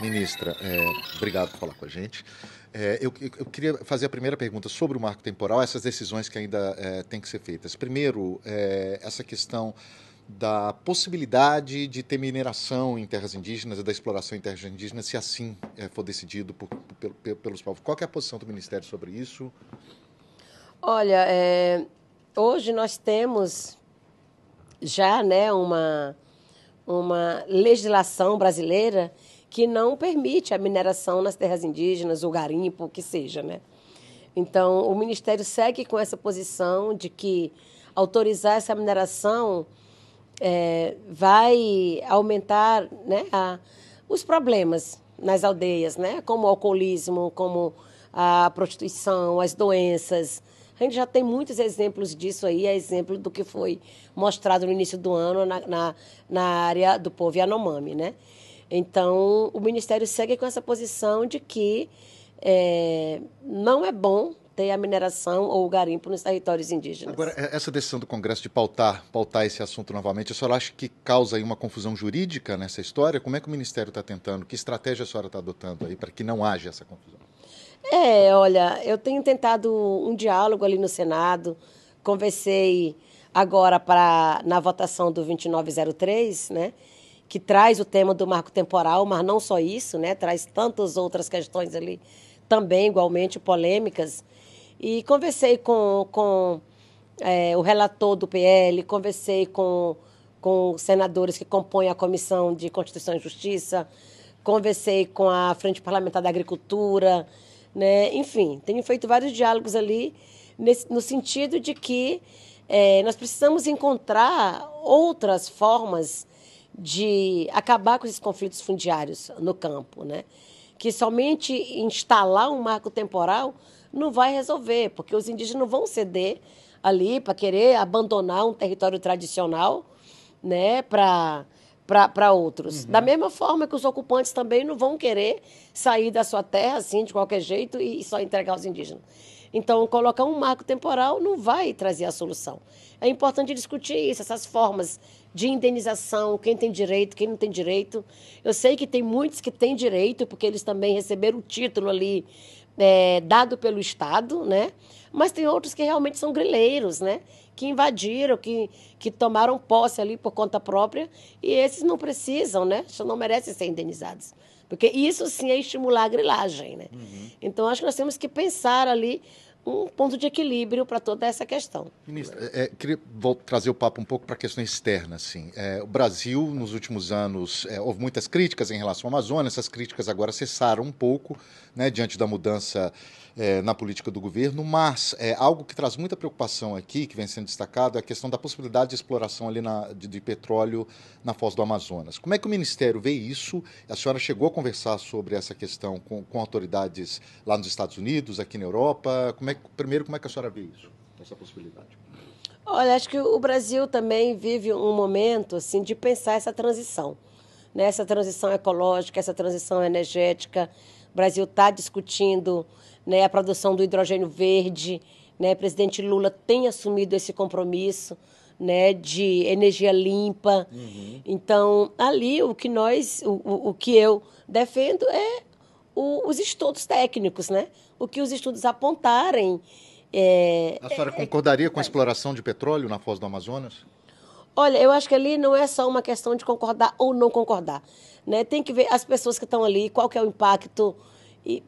Ministra, é, obrigado por falar com a gente. É, eu, eu, queria fazer a primeira pergunta sobre o marco temporal, essas decisões que ainda é, têm que ser feitas. Primeiro, é, essa questão da possibilidade de ter mineração em terras indígenas e da exploração em terras indígenas, se assim é, for decidido por, por, pelos povos. Qual é a posição do Ministério sobre isso? Olha, é, hoje nós temos já né, uma, uma legislação brasileira que não permite a mineração nas terras indígenas, o garimpo, o que seja, né? Então, o Ministério segue com essa posição de que autorizar essa mineração é, vai aumentar né, a, os problemas nas aldeias, né? Como o alcoolismo, como a prostituição, as doenças. A gente já tem muitos exemplos disso aí, é exemplo do que foi mostrado no início do ano na, na, na área do povo Yanomami, né? Então, o Ministério segue com essa posição de que é, não é bom ter a mineração ou o garimpo nos territórios indígenas. Agora, é, essa decisão do Congresso de pautar, pautar esse assunto novamente, a senhora acha que causa aí uma confusão jurídica nessa história? Como é que o Ministério está tentando? Que estratégia a senhora está adotando aí para que não haja essa confusão? É, olha, eu tenho tentado um diálogo ali no Senado, conversei agora para na votação do 2903, né? que traz o tema do marco temporal, mas não só isso, né? Traz tantas outras questões ali também igualmente polêmicas. E conversei com, com é, o relator do PL, conversei com, com senadores que compõem a Comissão de Constituição e Justiça, conversei com a Frente Parlamentar da Agricultura, né? enfim, tenho feito vários diálogos ali nesse, no sentido de que é, nós precisamos encontrar outras formas de acabar com esses conflitos fundiários no campo, né? Que somente instalar um marco temporal não vai resolver, porque os indígenas não vão ceder ali para querer abandonar um território tradicional, né, para para outros. Uhum. Da mesma forma que os ocupantes também não vão querer sair da sua terra assim de qualquer jeito e só entregar aos indígenas. Então, colocar um marco temporal não vai trazer a solução. É importante discutir isso, essas formas de indenização, quem tem direito, quem não tem direito. Eu sei que tem muitos que têm direito, porque eles também receberam o título ali é, dado pelo Estado, né? Mas tem outros que realmente são grileiros, né? Que invadiram, que, que tomaram posse ali por conta própria, e esses não precisam, né? Não merecem ser indenizados. Porque isso sim é estimular a grilagem, né? Uhum. Então acho que nós temos que pensar ali um ponto de equilíbrio para toda essa questão. Ministra, é, é, queria trazer o papo um pouco para a questão externa. Assim. É, o Brasil, nos últimos anos, é, houve muitas críticas em relação à Amazônia, essas críticas agora cessaram um pouco né, diante da mudança é, na política do governo, mas é, algo que traz muita preocupação aqui, que vem sendo destacado, é a questão da possibilidade de exploração ali na, de, de petróleo na foz do Amazonas. Como é que o Ministério vê isso? A senhora chegou a conversar sobre essa questão com, com autoridades lá nos Estados Unidos, aqui na Europa? Como como é, primeiro, como é que a senhora vê isso, essa possibilidade? Olha, acho que o Brasil também vive um momento assim de pensar essa transição, né? essa transição ecológica, essa transição energética. O Brasil está discutindo né, a produção do hidrogênio verde. Né? O presidente Lula tem assumido esse compromisso né, de energia limpa. Uhum. Então, ali o que nós, o, o, o que eu defendo é o, os estudos técnicos, né? O que os estudos apontarem. É, a senhora é, concordaria é, com a exploração de petróleo na Foz do Amazonas? Olha, eu acho que ali não é só uma questão de concordar ou não concordar. Né? Tem que ver as pessoas que estão ali, qual que é o impacto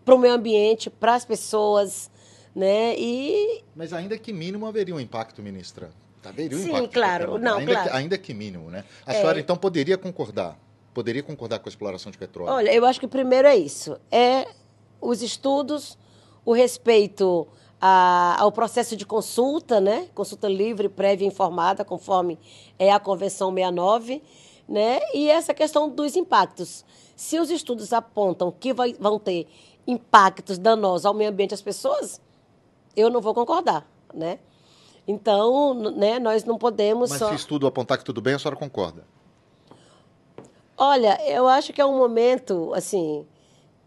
para o meio ambiente, para as pessoas, né? E... Mas ainda que mínimo haveria um impacto, ministra. Haveria um Sim, impacto. Sim, claro. Não, claro. ainda que mínimo, né? A é. senhora, então, poderia concordar? poderia concordar com a exploração de petróleo? Olha, eu acho que o primeiro é isso. É os estudos, o respeito a, ao processo de consulta, né? Consulta livre, prévia e informada, conforme é a Convenção 69, né? E essa questão dos impactos. Se os estudos apontam que vai, vão ter impactos danosos ao meio ambiente às pessoas, eu não vou concordar, né? Então, né, nós não podemos Mas só... se estudo apontar que tudo bem, a senhora concorda? Olha, eu acho que é um momento, assim,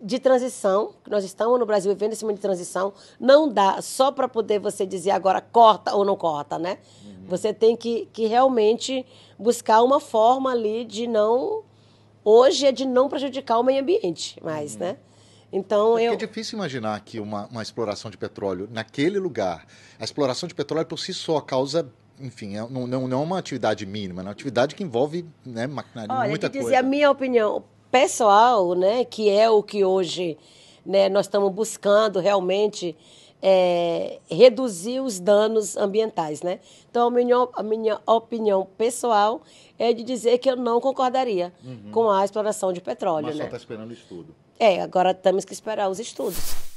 de transição, que nós estamos no Brasil vivendo esse momento de transição, não dá só para poder você dizer agora corta ou não corta, né? Uhum. Você tem que, que realmente buscar uma forma ali de não. Hoje é de não prejudicar o meio ambiente mais, uhum. né? Então, é eu... É difícil imaginar que uma, uma exploração de petróleo naquele lugar, a exploração de petróleo por si só causa enfim, é, não, não, não é uma atividade mínima, é uma atividade que envolve né, maquinaria, Olha, muita dizer, coisa. a minha opinião pessoal, né, que é o que hoje né, nós estamos buscando realmente é, reduzir os danos ambientais, né? Então a minha, a minha opinião pessoal é de dizer que eu não concordaria uhum. com a exploração de petróleo. Mas né? só está esperando estudo. É, agora temos que esperar os estudos.